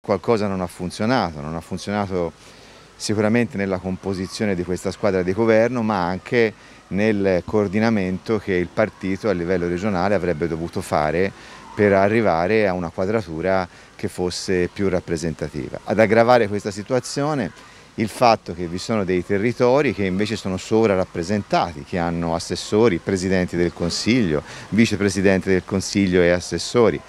Qualcosa non ha funzionato, non ha funzionato sicuramente nella composizione di questa squadra di governo ma anche nel coordinamento che il partito a livello regionale avrebbe dovuto fare per arrivare a una quadratura che fosse più rappresentativa. Ad aggravare questa situazione il fatto che vi sono dei territori che invece sono sovrarappresentati, che hanno assessori, presidenti del Consiglio, vicepresidenti del Consiglio e assessori.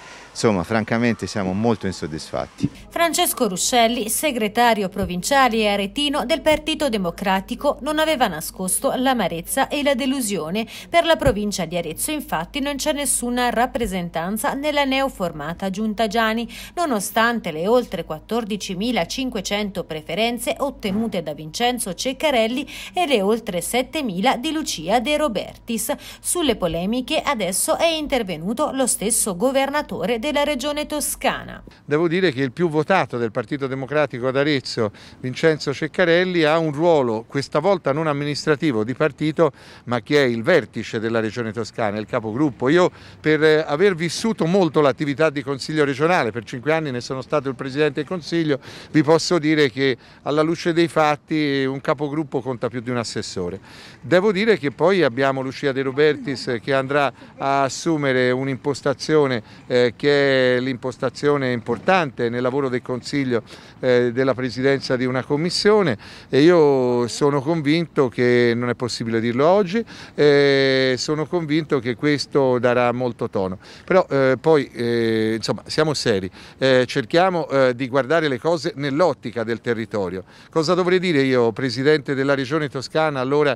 Insomma, francamente siamo molto insoddisfatti. Francesco Ruscelli, segretario provinciale e aretino del Partito Democratico, non aveva nascosto l'amarezza e la delusione. Per la provincia di Arezzo, infatti, non c'è nessuna rappresentanza nella neoformata Giunta Giani, nonostante le oltre 14.500 preferenze ottenute da Vincenzo Ceccarelli e le oltre 7.000 di Lucia De Robertis. Sulle polemiche adesso è intervenuto lo stesso governatore del della regione toscana. Devo dire che il più votato del Partito Democratico ad Arezzo, Vincenzo Ceccarelli, ha un ruolo, questa volta non amministrativo di partito, ma che è il vertice della regione toscana, il capogruppo. Io per eh, aver vissuto molto l'attività di consiglio regionale, per cinque anni ne sono stato il Presidente del Consiglio, vi posso dire che alla luce dei fatti un capogruppo conta più di un assessore. Devo dire che poi abbiamo Lucia De Robertis che andrà a assumere un'impostazione eh, che perché l'impostazione è importante nel lavoro del Consiglio eh, della Presidenza di una Commissione e io sono convinto che, non è possibile dirlo oggi, eh, sono convinto che questo darà molto tono. Però eh, poi, eh, insomma, siamo seri, eh, cerchiamo eh, di guardare le cose nell'ottica del territorio. Cosa dovrei dire io, Presidente della Regione Toscana, allora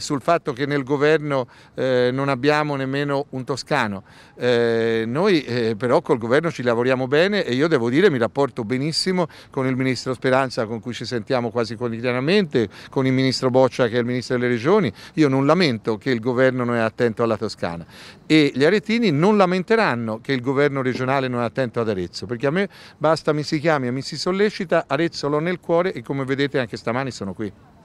sul fatto che nel governo non abbiamo nemmeno un toscano? noi eh, però col governo ci lavoriamo bene e io devo dire mi rapporto benissimo con il ministro Speranza con cui ci sentiamo quasi quotidianamente, con il ministro Boccia che è il ministro delle regioni, io non lamento che il governo non è attento alla Toscana e gli aretini non lamenteranno che il governo regionale non è attento ad Arezzo, perché a me basta mi si chiami e mi si sollecita, Arezzo l'ho nel cuore e come vedete anche stamani sono qui.